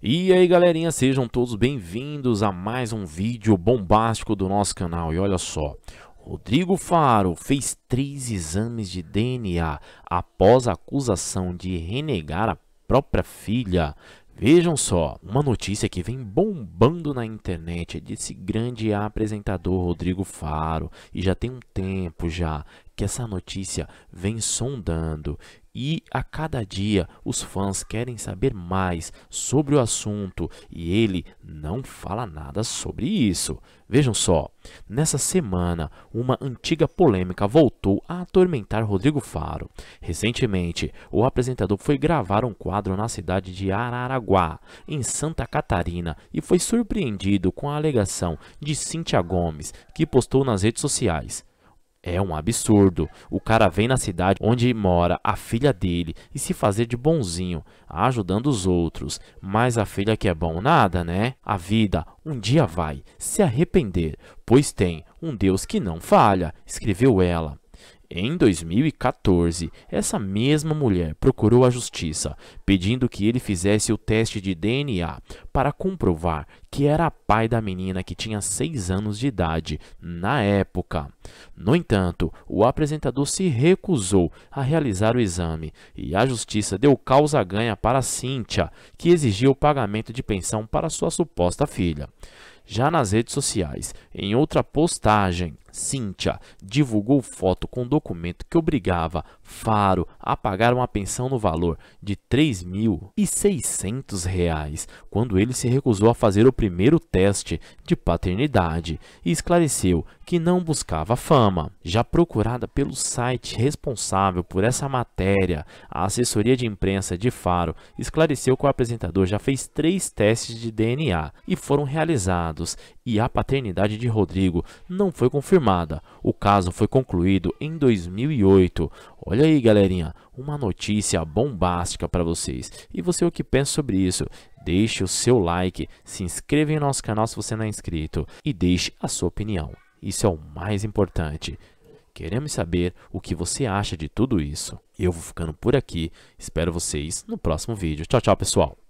E aí galerinha, sejam todos bem-vindos a mais um vídeo bombástico do nosso canal. E olha só, Rodrigo Faro fez três exames de DNA após a acusação de renegar a própria filha. Vejam só, uma notícia que vem bombando na internet é desse grande apresentador Rodrigo Faro, e já tem um tempo já, que essa notícia vem sondando e a cada dia os fãs querem saber mais sobre o assunto e ele não fala nada sobre isso. Vejam só, nessa semana, uma antiga polêmica voltou a atormentar Rodrigo Faro. Recentemente, o apresentador foi gravar um quadro na cidade de Araraguá, em Santa Catarina, e foi surpreendido com a alegação de Cintia Gomes, que postou nas redes sociais. É um absurdo. O cara vem na cidade onde mora a filha dele e se fazer de bonzinho, ajudando os outros. Mas a filha que é bom nada, né? A vida um dia vai se arrepender, pois tem um Deus que não falha, escreveu ela. Em 2014, essa mesma mulher procurou a justiça, pedindo que ele fizesse o teste de DNA para comprovar que era pai da menina que tinha 6 anos de idade na época. No entanto, o apresentador se recusou a realizar o exame e a justiça deu causa ganha para Cíntia, que exigiu o pagamento de pensão para sua suposta filha. Já nas redes sociais, em outra postagem, Cíntia divulgou foto com documento que obrigava Faro a pagar uma pensão no valor de R$ 3.600 quando ele se recusou a fazer o primeiro teste de paternidade e esclareceu que não buscava fama. Já procurada pelo site responsável por essa matéria, a assessoria de imprensa de Faro esclareceu que o apresentador já fez três testes de DNA e foram realizados e a paternidade de Rodrigo não foi confirmada. O caso foi concluído em 2008. Olha aí, galerinha, uma notícia bombástica para vocês. E você o que pensa sobre isso? Deixe o seu like, se inscreva em nosso canal se você não é inscrito e deixe a sua opinião. Isso é o mais importante. Queremos saber o que você acha de tudo isso. Eu vou ficando por aqui. Espero vocês no próximo vídeo. Tchau, tchau, pessoal.